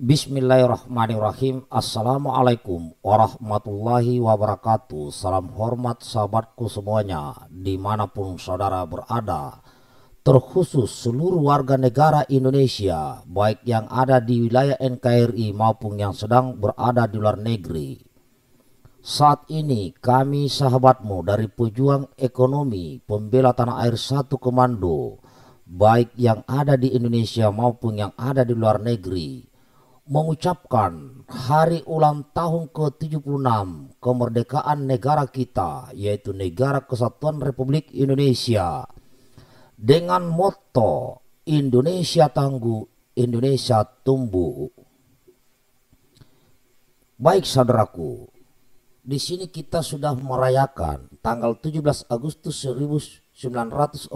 Bismillahirrahmanirrahim Assalamualaikum warahmatullahi wabarakatuh Salam hormat sahabatku semuanya Dimanapun saudara berada Terkhusus seluruh warga negara Indonesia Baik yang ada di wilayah NKRI maupun yang sedang berada di luar negeri Saat ini kami sahabatmu dari pejuang ekonomi Pembela Tanah Air Satu Komando Baik yang ada di Indonesia maupun yang ada di luar negeri mengucapkan hari ulang tahun ke-76 kemerdekaan negara kita yaitu Negara Kesatuan Republik Indonesia dengan motto Indonesia tangguh, Indonesia tumbuh. Baik saudaraku, di sini kita sudah merayakan tanggal 17 Agustus 1945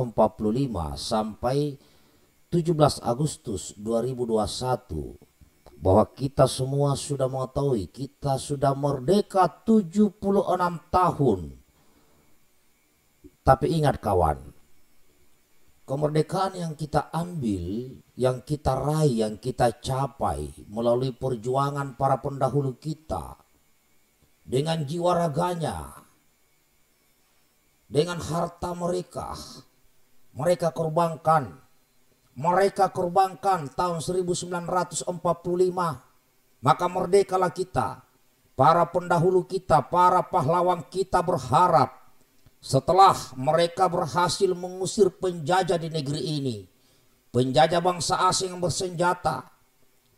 sampai 17 Agustus 2021 bahwa kita semua sudah mengetahui kita sudah merdeka 76 tahun. Tapi ingat kawan, kemerdekaan yang kita ambil, yang kita raih, yang kita capai melalui perjuangan para pendahulu kita dengan jiwa raganya, dengan harta mereka, mereka korbankan mereka korbankan tahun 1945. Maka merdekalah kita. Para pendahulu kita, para pahlawan kita berharap setelah mereka berhasil mengusir penjajah di negeri ini, penjajah bangsa asing yang bersenjata,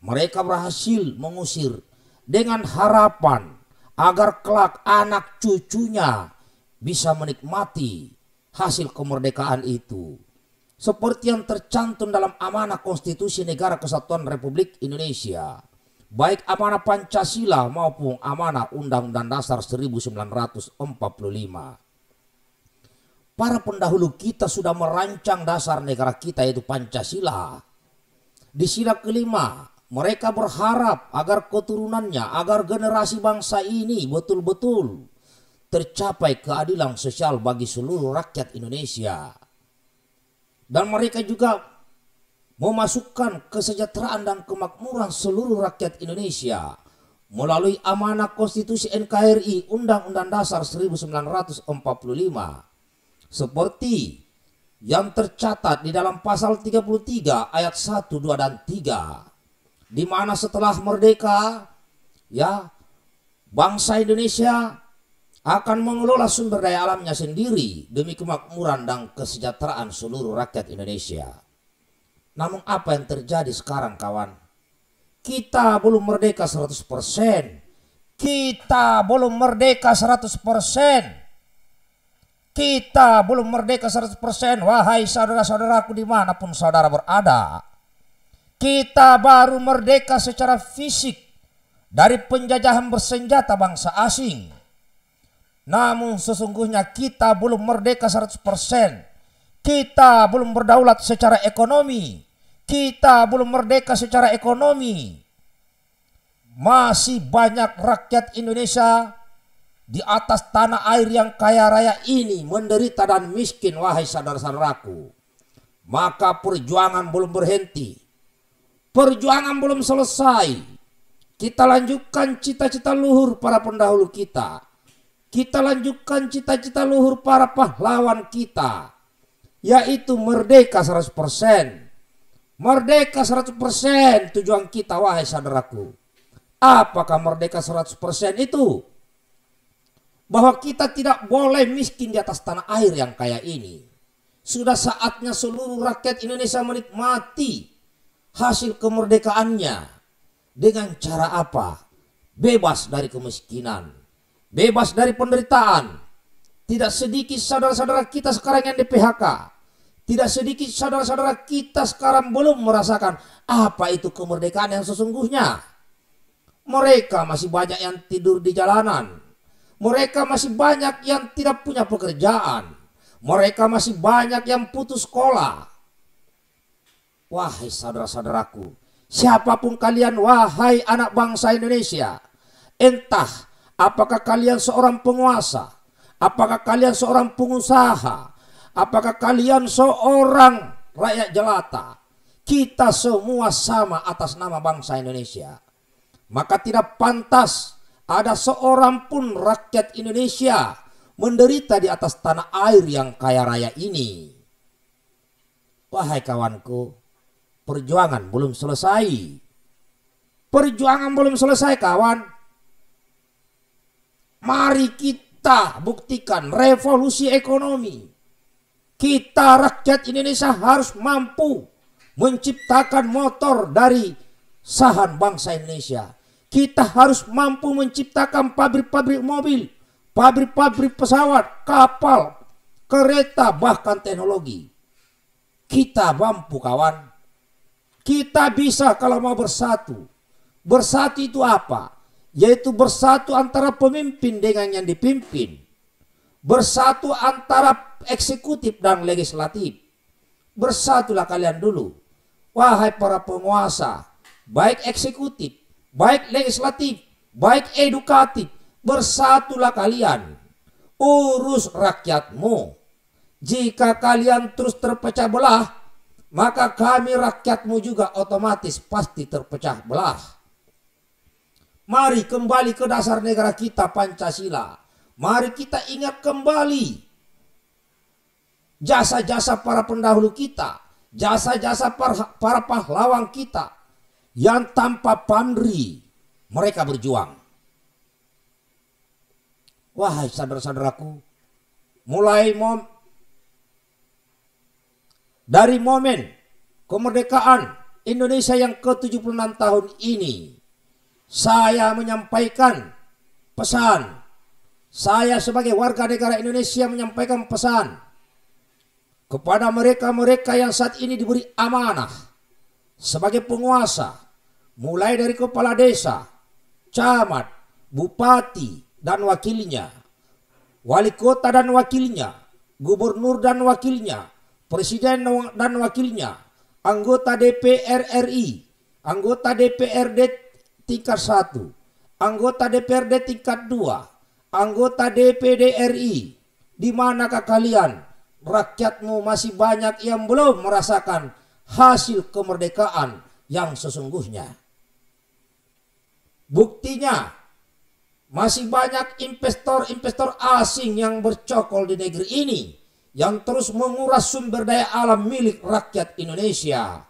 mereka berhasil mengusir dengan harapan agar kelak anak cucunya bisa menikmati hasil kemerdekaan itu seperti yang tercantum dalam amanah konstitusi negara kesatuan Republik Indonesia baik amanah Pancasila maupun amanah Undang-Undang Dasar 1945 para pendahulu kita sudah merancang dasar negara kita yaitu Pancasila di sila kelima mereka berharap agar keturunannya, agar generasi bangsa ini betul-betul tercapai keadilan sosial bagi seluruh rakyat Indonesia. Dan mereka juga memasukkan kesejahteraan dan kemakmuran seluruh rakyat Indonesia melalui amanah konstitusi NKRI Undang-Undang Dasar 1945 seperti yang tercatat di dalam pasal 33 ayat 1, 2 dan 3 di mana setelah merdeka ya bangsa Indonesia akan mengelola sumber daya alamnya sendiri demi kemakmuran dan kesejahteraan seluruh rakyat Indonesia. Namun apa yang terjadi sekarang kawan? Kita belum merdeka 100%. Kita belum merdeka 100%. Kita belum merdeka 100%. Wahai saudara-saudaraku dimanapun saudara berada. Kita baru merdeka secara fisik dari penjajahan bersenjata bangsa asing namun sesungguhnya kita belum merdeka 100%. Kita belum berdaulat secara ekonomi. Kita belum merdeka secara ekonomi. Masih banyak rakyat Indonesia di atas tanah air yang kaya raya ini menderita dan miskin wahai saudara-saudaraku. Maka perjuangan belum berhenti. Perjuangan belum selesai. Kita lanjutkan cita-cita luhur para pendahulu kita kita lanjutkan cita-cita luhur para pahlawan kita, yaitu merdeka 100%. Merdeka 100% tujuan kita wahai saudaraku. Apakah merdeka 100% itu? Bahwa kita tidak boleh miskin di atas tanah air yang kaya ini. Sudah saatnya seluruh rakyat Indonesia menikmati hasil kemerdekaannya. Dengan cara apa? Bebas dari kemiskinan bebas dari penderitaan. Tidak sedikit saudara-saudara kita sekarang yang di PHK. Tidak sedikit saudara-saudara kita sekarang belum merasakan apa itu kemerdekaan yang sesungguhnya. Mereka masih banyak yang tidur di jalanan. Mereka masih banyak yang tidak punya pekerjaan. Mereka masih banyak yang putus sekolah. Wahai saudara-saudaraku, siapapun kalian, wahai anak bangsa Indonesia, entah Apakah kalian seorang penguasa? Apakah kalian seorang pengusaha? Apakah kalian seorang rakyat jelata? Kita semua sama atas nama bangsa Indonesia. Maka tidak pantas ada seorang pun rakyat Indonesia menderita di atas tanah air yang kaya raya ini. Wahai kawanku, perjuangan belum selesai. Perjuangan belum selesai kawan. Mari kita buktikan revolusi ekonomi. Kita rakyat Indonesia harus mampu menciptakan motor dari saham bangsa Indonesia. Kita harus mampu menciptakan pabrik-pabrik mobil, pabrik-pabrik pesawat, kapal, kereta, bahkan teknologi. Kita mampu kawan. Kita bisa kalau mau bersatu. Bersatu itu apa? yaitu bersatu antara pemimpin dengan yang dipimpin, bersatu antara eksekutif dan legislatif. Bersatulah kalian dulu, wahai para penguasa, baik eksekutif, baik legislatif, baik edukatif, bersatulah kalian, urus rakyatmu. Jika kalian terus terpecah belah, maka kami rakyatmu juga otomatis pasti terpecah belah. Mari kembali ke dasar negara kita Pancasila. Mari kita ingat kembali jasa-jasa para pendahulu kita, jasa-jasa para, pahlawan kita yang tanpa pamrih mereka berjuang. Wahai saudara-saudaraku, mulai mom dari momen kemerdekaan Indonesia yang ke-76 tahun ini saya menyampaikan pesan. Saya sebagai warga negara Indonesia menyampaikan pesan kepada mereka-mereka yang saat ini diberi amanah sebagai penguasa, mulai dari kepala desa, camat, bupati, dan wakilnya, wali kota dan wakilnya, gubernur dan wakilnya, presiden dan wakilnya, anggota DPR RI, anggota DPRD tingkat 1, anggota DPRD tingkat 2, anggota DPD RI. Di manakah kalian? Rakyatmu masih banyak yang belum merasakan hasil kemerdekaan yang sesungguhnya. Buktinya, masih banyak investor-investor asing yang bercokol di negeri ini yang terus menguras sumber daya alam milik rakyat Indonesia.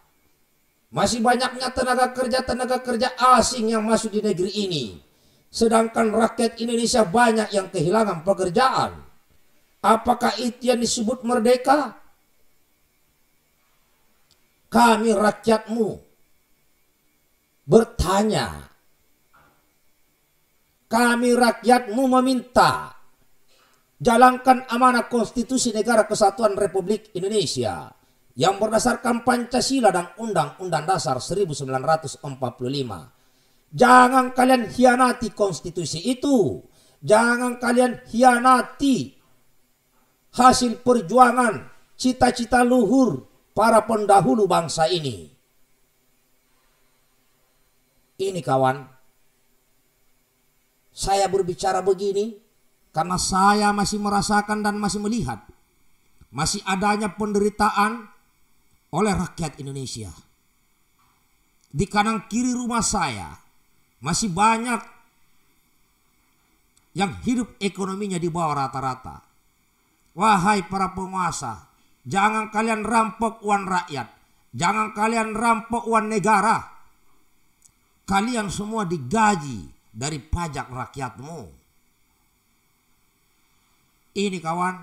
Masih banyaknya tenaga kerja-tenaga kerja asing yang masuk di negeri ini. Sedangkan rakyat Indonesia banyak yang kehilangan pekerjaan. Apakah itu yang disebut merdeka? Kami rakyatmu bertanya. Kami rakyatmu meminta. Jalankan amanah konstitusi negara kesatuan Republik Indonesia yang berdasarkan Pancasila dan Undang-Undang Dasar 1945. Jangan kalian hianati konstitusi itu. Jangan kalian hianati hasil perjuangan, cita-cita luhur para pendahulu bangsa ini. Ini kawan, saya berbicara begini karena saya masih merasakan dan masih melihat masih adanya penderitaan oleh rakyat Indonesia. Di kanan kiri rumah saya masih banyak yang hidup ekonominya di bawah rata-rata. Wahai para penguasa, jangan kalian rampok uang rakyat, jangan kalian rampok uang negara. Kalian semua digaji dari pajak rakyatmu. Ini kawan,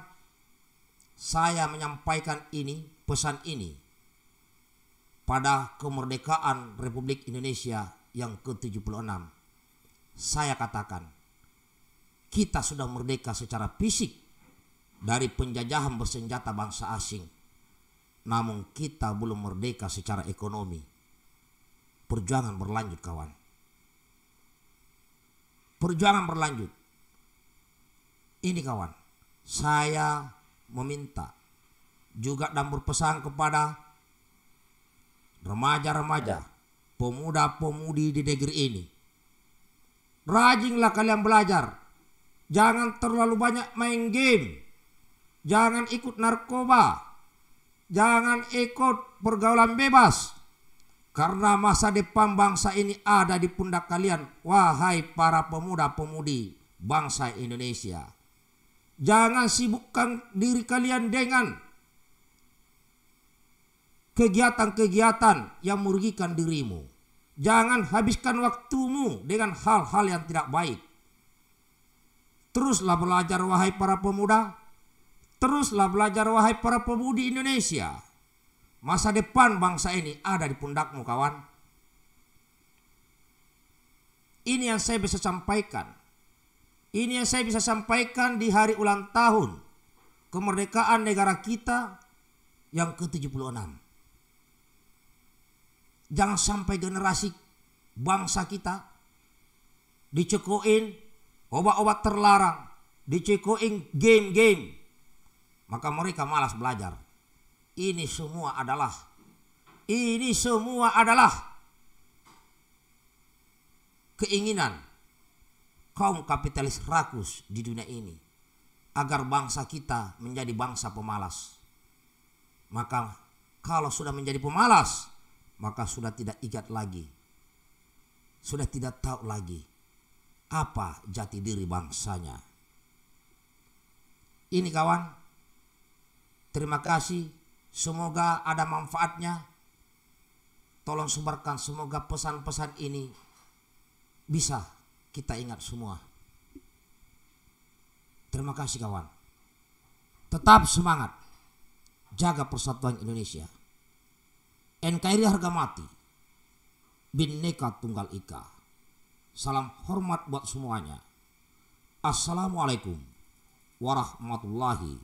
saya menyampaikan ini, pesan ini pada kemerdekaan Republik Indonesia yang ke-76. Saya katakan, kita sudah merdeka secara fisik dari penjajahan bersenjata bangsa asing. Namun kita belum merdeka secara ekonomi. Perjuangan berlanjut kawan. Perjuangan berlanjut. Ini kawan, saya meminta juga dan berpesan kepada remaja-remaja, pemuda-pemudi di negeri ini. Rajinlah kalian belajar. Jangan terlalu banyak main game. Jangan ikut narkoba. Jangan ikut pergaulan bebas. Karena masa depan bangsa ini ada di pundak kalian, wahai para pemuda-pemudi bangsa Indonesia. Jangan sibukkan diri kalian dengan kegiatan-kegiatan yang merugikan dirimu. Jangan habiskan waktumu dengan hal-hal yang tidak baik. Teruslah belajar wahai para pemuda. Teruslah belajar wahai para pemudi Indonesia. Masa depan bangsa ini ada di pundakmu kawan. Ini yang saya bisa sampaikan. Ini yang saya bisa sampaikan di hari ulang tahun kemerdekaan negara kita yang ke-76. Jangan sampai generasi bangsa kita dicekoin obat-obat terlarang, dicekoin game-game. Maka mereka malas belajar. Ini semua adalah ini semua adalah keinginan kaum kapitalis rakus di dunia ini agar bangsa kita menjadi bangsa pemalas. Maka kalau sudah menjadi pemalas, maka sudah tidak ingat lagi. Sudah tidak tahu lagi apa jati diri bangsanya. Ini kawan, terima kasih. Semoga ada manfaatnya. Tolong sebarkan semoga pesan-pesan ini bisa kita ingat semua. Terima kasih kawan. Tetap semangat. Jaga persatuan Indonesia. NKRI harga mati. Bineka Tunggal Ika. Salam hormat buat semuanya. Assalamualaikum warahmatullahi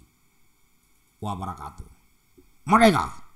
wabarakatuh. Merdeka!